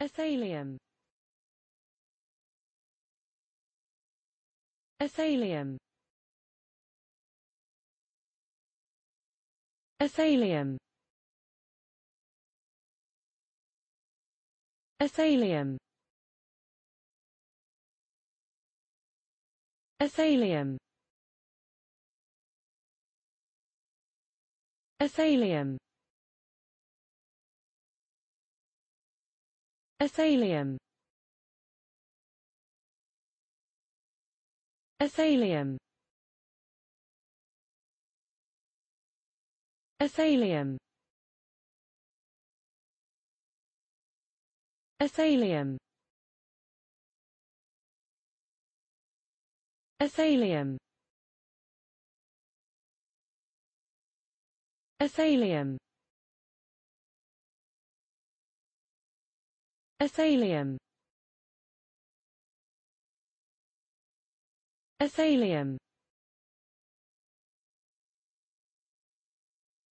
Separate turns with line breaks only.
Athalium Athalium Athalium Athalium Athalium Athalium Athalium Athalium Athalium Athalium Athalium Athalium Athalium Athalium